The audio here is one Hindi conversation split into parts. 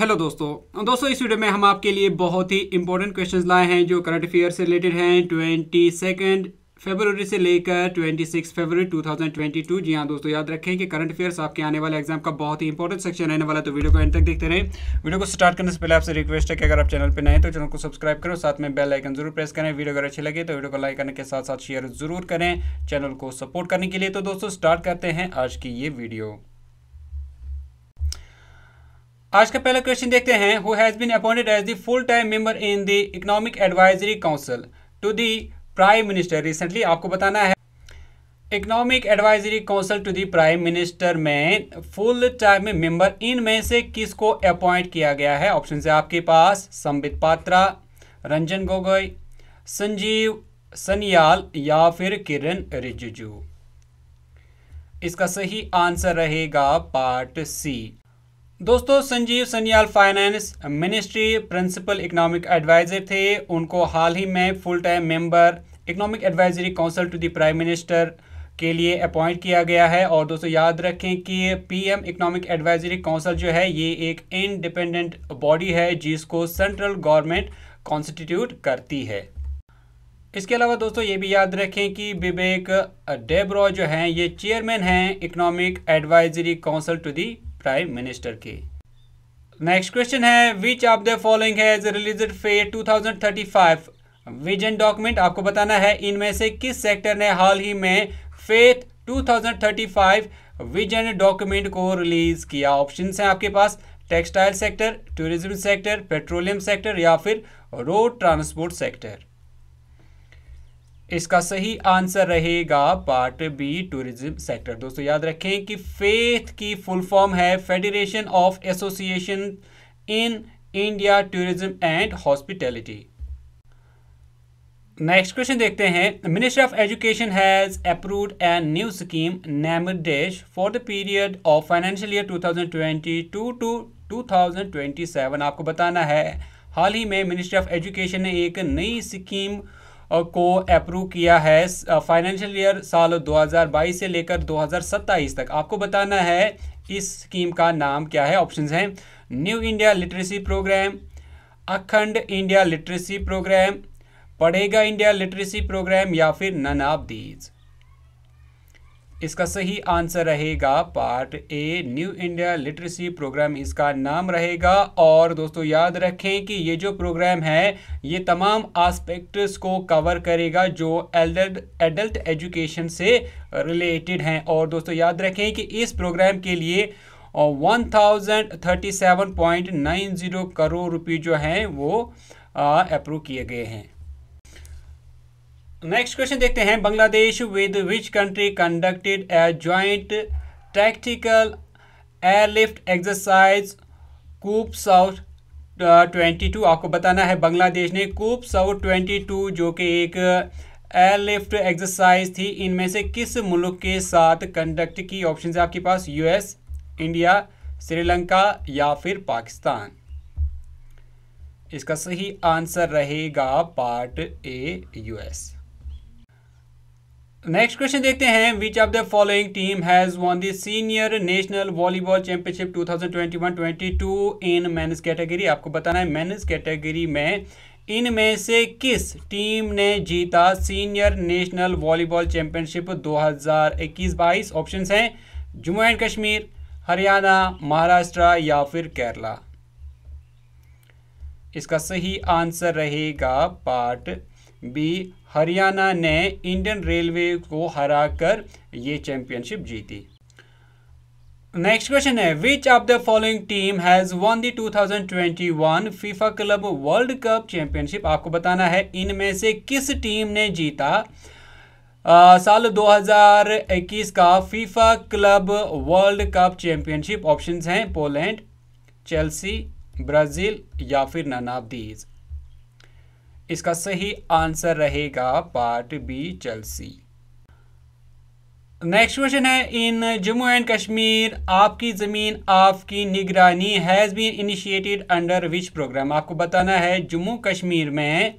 हेलो दोस्तों दोस्तों इस वीडियो में हम आपके लिए बहुत ही इंपॉर्टेंट क्वेश्चंस लाए हैं जो करंट अफेयर से रिलेटेड हैं ट्वेंटी सेकेंड फेबररी से लेकर 26 फरवरी 2022 जी हाँ दोस्तों याद रखें कि करंट अफेयर्स आपके आने वाले एग्जाम का बहुत ही इंपॉर्टेंट सेक्शन रहने वाला तो वीडियो को एंड तक देखते रहें वीडियो को स्टार्ट करने से पहले आपसे रिक्वेस्ट है कि अगर आप चैनल पर नए तो चैनल को सब्सक्राइब करो साथ में बेल आइकन जरूर प्रेस करें वीडियो अगर अच्छी लगे तो वीडियो को लाइक करने के साथ साथ शेयर जरूर करें चैनल को सपोर्ट करने के लिए तो दोस्तों स्टार्ट करते हैं आज की ये वीडियो आज का पहला क्वेश्चन देखते हैं who has been appointed as the full time member in the economic advisory council to the prime minister recently आपको बताना है economic advisory council to the prime minister में फुल टाइम मेंबर इन में से किसको अपॉइंट किया गया है ऑप्शन है आपके पास संबित पात्रा रंजन गोगोई संजीव सनियाल या फिर किरण रिजिजू इसका सही आंसर रहेगा पार्ट सी दोस्तों Sanjeev Sanyal finance ministry principal economic adviser थे उनको हाल ही में full time member economic advisory council to the prime minister के लिए अपॉइंट किया गया है और दोस्तों याद रखें कि पीएम इकोनॉमिक एडवाइजरी काउंसिल जो है ये एक इंडिपेंडेंट बॉडी है जिसको सेंट्रल गवर्नमेंट कॉन्स्टिट्यूट करती है इसके अलावा दोस्तों ये भी याद रखें कि विवेक डेब्रॉ जो हैं ये चेयरमैन हैं economic advisory council to the prime minister के नेक्स्ट क्वेश्चन है which of the following has release फेयर 2035 विजन डॉक्यूमेंट आपको बताना है इनमें से किस सेक्टर ने हाल ही में फेथ 2035 विजन डॉक्यूमेंट को रिलीज किया ऑप्शन हैं आपके पास textile sector tourism sector petroleum sector या फिर रोड ट्रांसपोर्ट सेक्टर इसका सही आंसर रहेगा पार्ट बी टूरिज्म सेक्टर दोस्तों याद रखें कि फेथ की फुल फॉर्म है federation of association in India tourism and hospitality next question देखते हैं ministry of education has approved a new scheme name dash for the period of financial year 2022 to 2027 आपको बताना है हाल ही में मिनिस्ट्री ऑफ एजुकेशन ने एक नई स्कीम को अप्रूव किया है फाइनेंशियल ईयर साल 2022 से लेकर 2027 तक आपको बताना है इस स्कीम का नाम क्या है ऑप्शंस हैं new India literacy programme Akhand India literacy programme Padhega India literacy programme या फिर नन ऑफ दीज इसका सही आंसर रहेगा part A new India literacy programme इसका नाम रहेगा और दोस्तों याद रखें कि ये जो प्रोग्राम है ये तमाम आस्पेक्ट्स को कवर करेगा जो एल्डर एडल्ट एजुकेशन से रिलेटेड हैं और दोस्तों याद रखें कि इस प्रोग्राम के लिए और जीरो करोड़ रुपये जो हैं वो अप्रूव किए गए हैं नेक्स्ट क्वेश्चन देखते हैं Bangladesh with which country conducted a joint tactical airlift exercise Cope South twenty two आपको बताना है बांग्लादेश ने कूप साउथ ट्वेंटी टू जो कि एक एयरलिफ्ट एक्सरसाइज थी इनमें से किस मुल्क के साथ कंडक्ट की ऑप्शन है आपके पास यूएस इंडिया श्रीलंका या फिर पाकिस्तान इसका सही आंसर रहेगा part A US next question देखते हैं which of the following team has won the senior national volleyball championship 2021-22 in men's category आपको बताना है मेन्स कैटेगरी में इनमें से किस टीम ने जीता senior national volleyball championship 2021-22 options हैं जम्मू एंड कश्मीर हरियाणा महाराष्ट्र या फिर केरला इसका सही आंसर रहेगा पार्ट बी हरियाणा ने इंडियन रेलवे को हराकर ये चैंपियनशिप जीती नेक्स्ट क्वेश्चन है which of the following team has won the 2021 FIFA club world cup championship आपको बताना है इनमें से किस टीम ने जीता आ, साल 2021 का FIFA club world cup championship options हैं पोलैंड चेल्सी ब्राज़ील या फिर नन ऑफ दीज इसका सही आंसर रहेगा part B Chelsea next question है इन जम्मू एंड कश्मीर आपकी ज़मीन आपकी निगरानी has been initiated under which programme आपको बताना है जम्मू कश्मीर में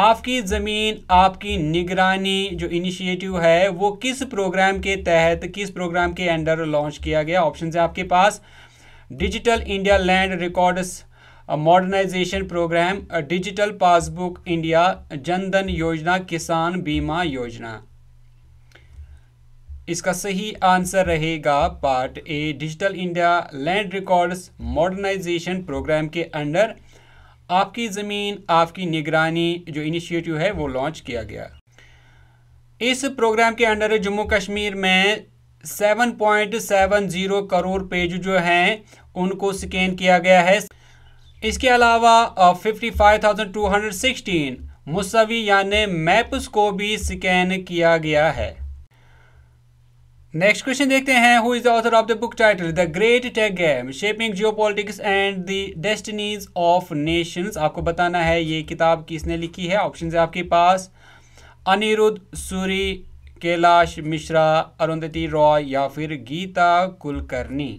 आपकी ज़मीन आपकी निगरानी जो इनिशिएटिव है वो किस प्रोग्राम के तहत किस प्रोग्राम के अंडर लॉन्च किया गया ऑप्शन है आपके पास digital India land records modernisation programme digital passbook India Jan Dhan Yojana Kisan Bima Yojana इसका सही आंसर रहेगा part A digital India land records modernisation programme के अंडर आपकी ज़मीन आपकी निगरानी जो इनिशिएटिव है वो लॉन्च किया गया इस प्रोग्राम के अंडर जम्मू कश्मीर में 7.70 करोड़ पेज जो हैं उनको स्कैन किया गया है इसके अलावा 55,216 मुसवी यानि मैप्स को भी स्कैन किया गया है नेक्स्ट क्वेश्चन देखते हैं who is the author of the book title the great tech game shaping geopolitics and the destinies of nations आपको बताना है ये किताब किसने लिखी है ऑप्शन है आपके पास अनिरुद्ध सूरी कैलाश मिश्रा अरुंधति रॉय या फिर गीता कुलकर्णी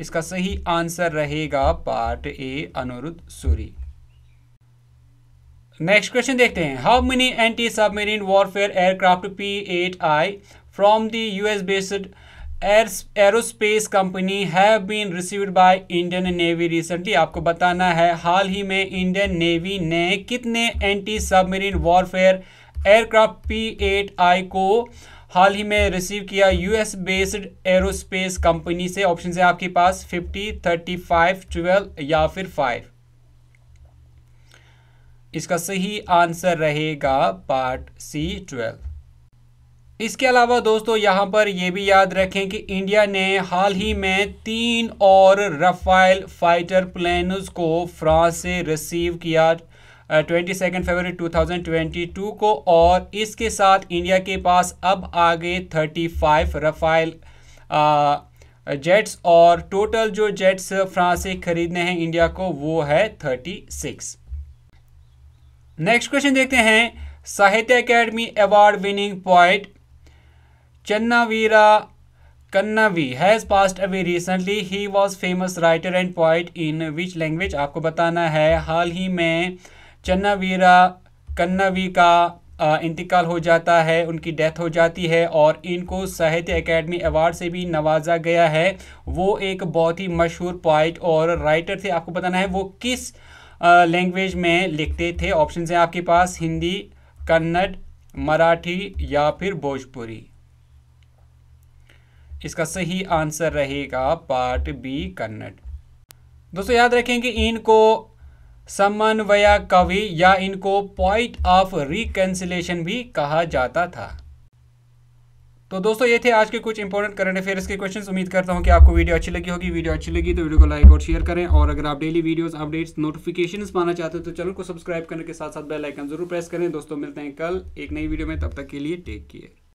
इसका सही आंसर रहेगा part A Anirudh Suri next question देखते हैं how many anti submarine warfare aircraft P eight I from the US based aerospace company have been received by Indian Navy recently आपको बताना है हाल ही में इंडियन नेवी ने कितने anti submarine warfare aircraft P eight I को हाल ही में रिसीव किया यूएस बेस्ड एरोस्पेस कंपनी से ऑप्शन है आपके पास 50, 35, 12 या फिर 5 इसका सही आंसर रहेगा पार्ट सी 12 इसके अलावा दोस्तों यहां पर यह भी याद रखें कि इंडिया ने हाल ही में तीन और रफाइल फाइटर प्लेन्स को फ्रांस से रिसीव किया ट्वेंटी सेकेंड फरवरी टू को और इसके साथ इंडिया के पास अब आ गए थर्टी फाइव रफाइल जेट्स और टोटल जो जेट्स फ्रांस से खरीदने हैं इंडिया को वो है थर्टी सिक्स नेक्स्ट क्वेश्चन देखते हैं Sahitya Akademi award winning poet Channaveera Kanavi has passed away recently ही was famous writer and poet in which language आपको बताना है हाल ही में चन्नावीरा कन्नावी का इंतकाल हो जाता है उनकी डेथ हो जाती है और इनको साहित्य अकेडमी अवार्ड से भी नवाजा गया है वो एक बहुत ही मशहूर पॉइट और राइटर थे आपको बताना है वो किस लैंग्वेज में लिखते थे ऑप्शन हैं आपके पास हिंदी कन्नड़ मराठी या फिर भोजपुरी इसका सही आंसर रहेगा पार्ट बी कन्नड़ दोस्तों याद रखें कि इनको समन्वया कवि या इनको पॉइंट ऑफ रिकन्सिलेशन भी कहा जाता था तो दोस्तों ये थे आज के कुछ इंपॉर्टेंट करंट अफेयर्स के क्वेश्चंस उम्मीद करता हूँ कि आपको वीडियो अच्छी लगी होगी वीडियो अच्छी लगी तो वीडियो को लाइक और शेयर करें और अगर आप डेली वीडियोस अपडेट्स नोटिफिकेशंस पाना चाहते हो तो चैनल को सब्सक्राइब करने के साथ साथ बेलाइकन जरूर प्रेस करें दोस्तों मिलते हैं कल एक नई वीडियो में तब तक के लिए टेक केयर